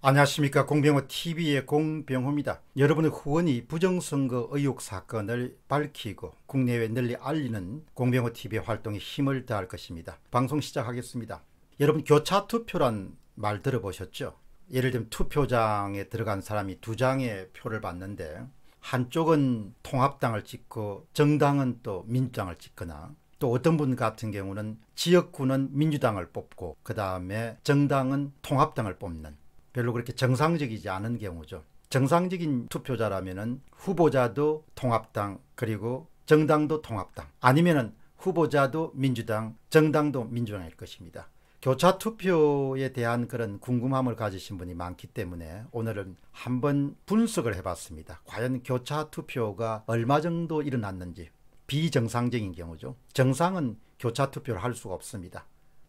안녕하십니까 공병호 TV의 공병호입니다. 여러분의 후원이 부정선거 의혹 사건을 밝히고 국내외 널리 알리는 공병호 TV의 활동에 힘을 다할 것입니다. 방송 시작하겠습니다. 여러분 교차 투표란 말 들어보셨죠? 예를 들면 투표장에 들어간 사람이 두 장의 표를 받는데 한쪽은 통합당을 찍고 정당은 또 민주당을 찍거나 또 어떤 분 같은 경우는 지역구는 민주당을 뽑고 그 다음에 정당은 통합당을 뽑는 별로 그렇게 정상적이지 않은 경우죠. 정상적인 투표자라면은 후보자도 통합당 그리고 정당도 통합당 아니면은 후보자도 민주당 정당도 민주당일 것입니다. 교차 투표에 대한 그런 궁금함을 가지신 분이 많기 때문에 오늘은 한번 분석을 해봤습니다. 과연 교차 투표가 얼마 정도 일어났는지 비정상적인 경우죠. 정상은 교차 투표를 할 수가 없습니다.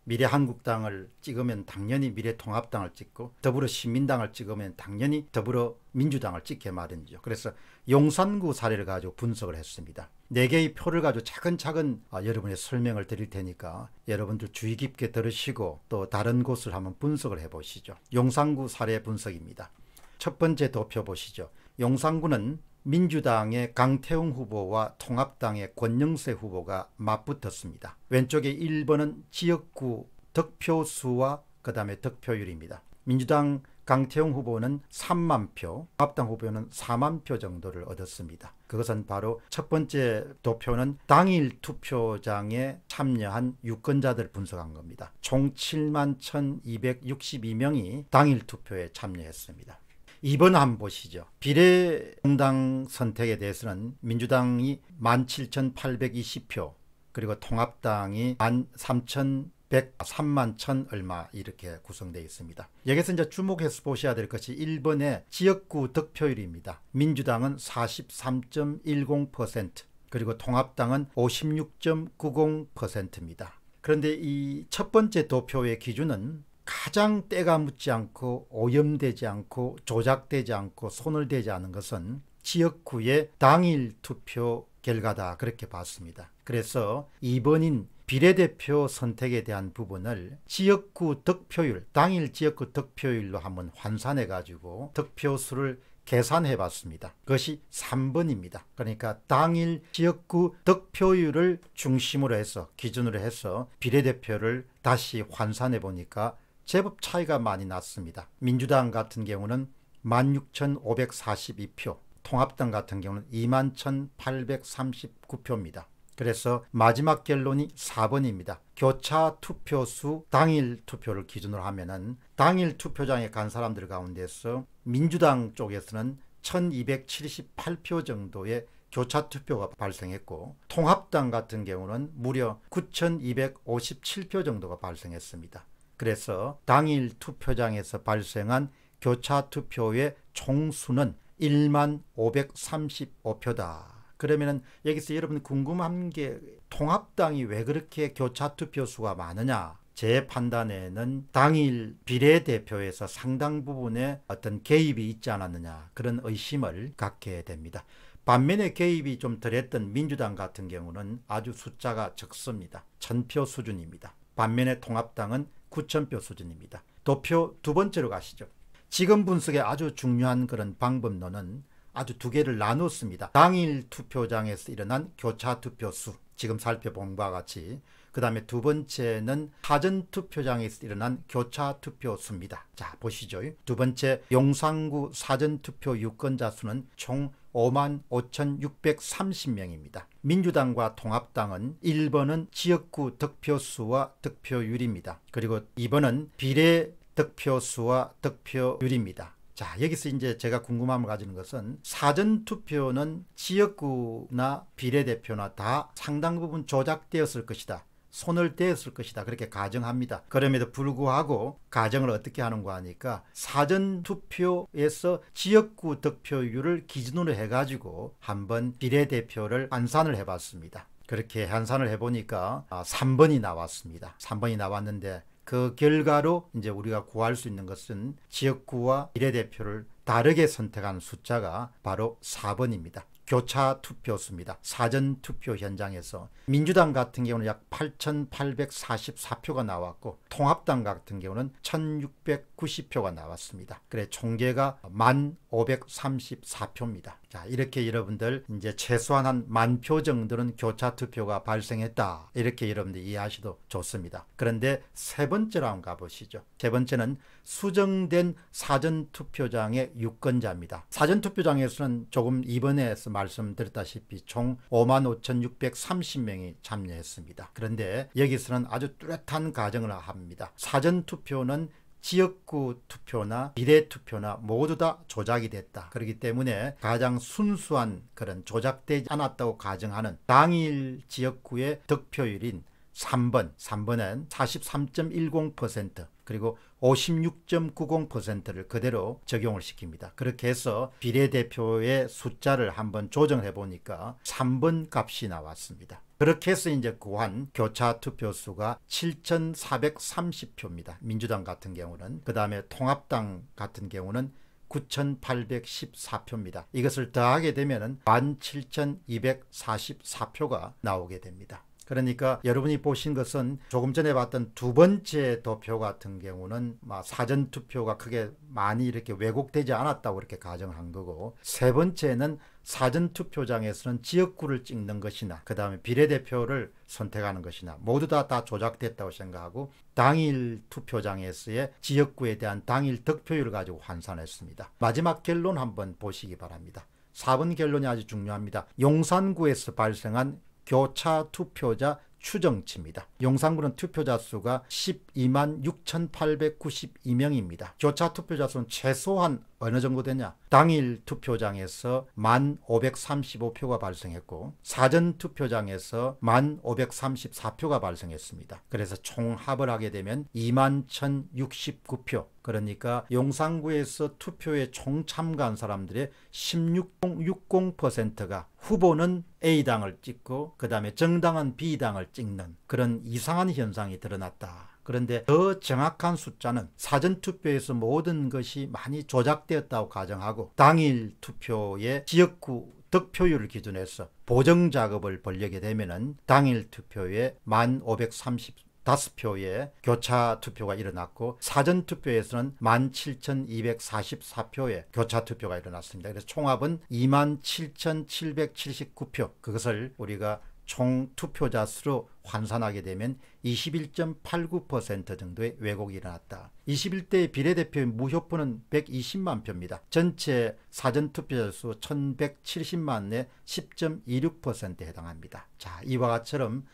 미래한국당을 찍으면 당연히 미래통합당을 찍고 더불어시민당을 찍으면 당연히 더불어민주당을 찍게 마련이죠. 그래서 용산구 사례를 가지고 분석을 했습니다. 4개의 표를 가지고 차근차근 아, 여러분의 설명을 드릴 테니까 여러분들 주의 깊게 들으시고 또 다른 곳을 한번 분석을 해보시죠. 용산구 사례 분석입니다. 첫 번째 도표 보시죠. 용산구는 민주당의 강태웅 후보와 통합당의 권영세 후보가 맞붙었습니다. 왼쪽에 1번은 지역구 득표수와 그 다음에 득표율입니다. 민주당 강태웅 후보는 3만 표, 합당 후보는 4만 표 정도를 얻었습니다. 그것은 바로 첫 번째 도표는 당일 투표장에 참여한 유권자들 분석한 겁니다. 총 7만 1262명이 당일 투표에 참여했습니다. 이번 한 보시죠. 비례공당 선택에 대해서는 민주당이 17,820표 그리고 통합당이 13,000 103만 천 얼마 이렇게 구성되어 있습니다. 여기서 이제 주목해서 보셔야 될 것이 1번의 지역구 득표율입니다. 민주당은 43.10% 그리고 통합당은 56.90%입니다. 그런데 이 첫 번째 도표의 기준은 가장 때가 묻지 않고 오염되지 않고 조작되지 않고 손을 대지 않은 것은 지역구의 당일 투표 결과다 그렇게 봤습니다. 그래서 이번인 비례대표 선택에 대한 부분을 지역구 득표율, 당일 지역구 득표율로 한번 환산해 가지고 득표수를 계산해 봤습니다. 그것이 3번입니다. 그러니까 당일 지역구 득표율을 중심으로 해서 기준으로 해서 비례대표를 다시 환산해 보니까 제법 차이가 많이 났습니다. 민주당 같은 경우는 16,542표, 통합당 같은 경우는 21,839표입니다. 그래서 마지막 결론이 4번입니다. 교차 투표수 당일 투표를 기준으로 하면은 당일 투표장에 간 사람들 가운데서 민주당 쪽에서는 1278표 정도의 교차 투표가 발생했고 통합당 같은 경우는 무려 9257표 정도가 발생했습니다. 그래서 당일 투표장에서 발생한 교차 투표의 총수는 1만 535표다. 그러면은 여기서 여러분 궁금한 게 통합당이 왜 그렇게 교차 투표수가 많으냐? 제 판단에는 당일 비례대표에서 상당 부분의 어떤 개입이 있지 않았느냐 그런 의심을 갖게 됩니다. 반면에 개입이 좀 덜했던 민주당 같은 경우는 아주 숫자가 적습니다. 천표 수준입니다. 반면에 통합당은 9,000표 수준입니다. 도표 두 번째로 가시죠. 지금 분석에 아주 중요한 그런 방법론은 아주 두 개를 나눴습니다. 당일 투표장에서 일어난 교차 투표수 지금 살펴본 바와 같이 그 다음에 두 번째는 사전투표장에서 일어난 교차투표수입니다. 자 보시죠. 두 번째 용산구 사전투표 유권자 수는 총5 5,630명입니다. 민주당과 통합당은 1번은 지역구 득표수와 득표율입니다. 그리고 2번은 비례 득표수와 득표율입니다. 자, 여기서 이제 제가 궁금함을 가지는 것은 사전투표는 지역구나 비례대표나 다 상당 부분 조작되었을 것이다. 손을 대었을 것이다. 그렇게 가정합니다. 그럼에도 불구하고 가정을 어떻게 하는가 하니까 사전투표에서 지역구 득표율을 기준으로 해가지고 한번 비례대표를 안산을 해봤습니다. 그렇게 한산을 해보니까 3번이 아, 나왔습니다. 3번이 나왔는데 그 결과로 이제 우리가 구할 수 있는 것은 지역구와 비례대표를 다르게 선택한 숫자가 바로 4번입니다. 교차 투표수입니다 사전 투표 현장에서 민주당 같은 경우는 약 8,844표가 나왔고 통합당 같은 경우는 1,690표가 나왔습니다. 그래 총계가 만 534표입니다. 자, 이렇게 여러분들 이제 최소한 한 만표 정도는 교차 투표가 발생했다. 이렇게 여러분들 이해하셔도 좋습니다. 그런데 세 번째로 한번 가보시죠. 세 번째는 수정된 사전 투표장의 유권자입니다. 사전 투표장에서는 조금 이번에서 말씀드렸다시피 총 55,630명이 참여했습니다. 그런데 여기서는 아주 뚜렷한 가정을 합니다. 사전 투표는 지역구 투표나 비례투표나 모두 다 조작이 됐다. 그렇기 때문에 가장 순수한 그런 조작되지 않았다고 가정하는 당일 지역구의 득표율인 3번, 3번은 43.10% 그리고 56.90%를 그대로 적용을 시킵니다. 그렇게 해서 비례대표의 숫자를 한번 조정해 보니까 3번 값이 나왔습니다. 그렇게 해서 이제 구한 교차 투표수가 7,430표입니다. 민주당 같은 경우는 그 다음에 통합당 같은 경우는 9,814표입니다. 이것을 더하게 되면 17,244표가 나오게 됩니다. 그러니까 여러분이 보신 것은 조금 전에 봤던 두 번째 도표 같은 경우는 뭐 사전 투표가 크게 많이 이렇게 왜곡되지 않았다고 이렇게 가정한 거고 세 번째는 사전 투표장에서는 지역구를 찍는 것이나 그 다음에 비례대표를 선택하는 것이나 모두 다 다 조작됐다고 생각하고 당일 투표장에서의 지역구에 대한 당일 득표율을 가지고 환산했습니다. 마지막 결론 한번 보시기 바랍니다. 4번 결론이 아주 중요합니다. 용산구에서 발생한 교차 투표자 추정치입니다. 용산구는 투표자 수가 12만 6,892명입니다. 교차 투표자 수는 최소한 어느 정도 되냐? 당일 투표장에서 1만 535표가 발생했고 사전 투표장에서 1만 534표가 발생했습니다. 그래서 총합을 하게 되면 2만 1,069표 그러니까 용산구에서 투표에 총 참가한 사람들의 16.60%가 후보는 A당을 찍고 그 다음에 정당은 B당을 찍는 그런 이상한 현상이 드러났다. 그런데 더 정확한 숫자는 사전투표에서 모든 것이 많이 조작되었다고 가정하고 당일 투표에 지역구 득표율 기준에서 보정 작업을 벌리게 되면 당일 투표에 1,530 다섯 표의 교차 투표가 일어났고 사전 투표에서는 17,244표의 교차 투표가 일어났습니다. 그래서 총합은 27,779표 그것을 우리가 총 투표자 수로 환산하게 되면 21.89% 정도의 왜곡이 일어났다. 21대 비례대표의 무효표는 120만 표입니다. 전체 사전투표자 수 1170만 내 10.26%에 해당합니다. 자, 이와 같처럼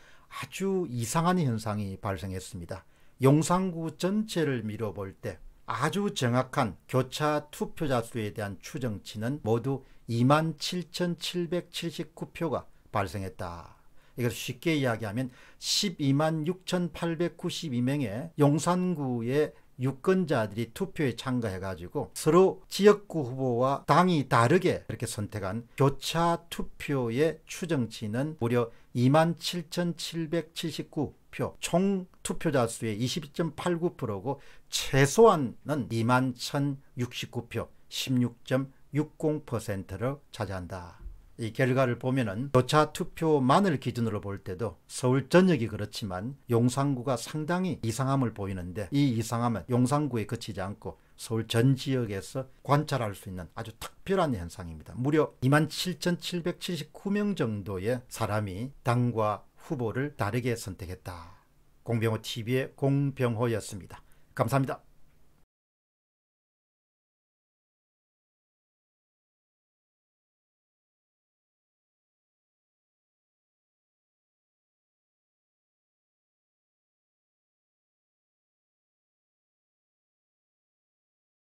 아주 이상한 현상이 발생했습니다. 용산구 전체를 미뤄볼 때 아주 정확한 교차 투표자 수에 대한 추정치는 모두 27,779표가 발생했다. 이걸 쉽게 이야기하면 12만 6,892명의 용산구의 유권자들이 투표에 참가해가지고 서로 지역구 후보와 당이 다르게 이렇게 선택한 교차 투표의 추정치는 무려 27,779표, 총 투표자 수의 22.89%고 최소한은 21,069표, 16.60%를 차지한다. 이 결과를 보면은 교차 투표만을 기준으로 볼 때도 서울 전역이 그렇지만 용산구가 상당히 이상함을 보이는데 이 이상함은 용산구에 그치지 않고 서울 전 지역에서 관찰할 수 있는 아주 특별한 현상입니다. 무려 27,779명 정도의 사람이 당과 후보를 다르게 선택했다. 공병호 TV의 공병호였습니다. 감사합니다.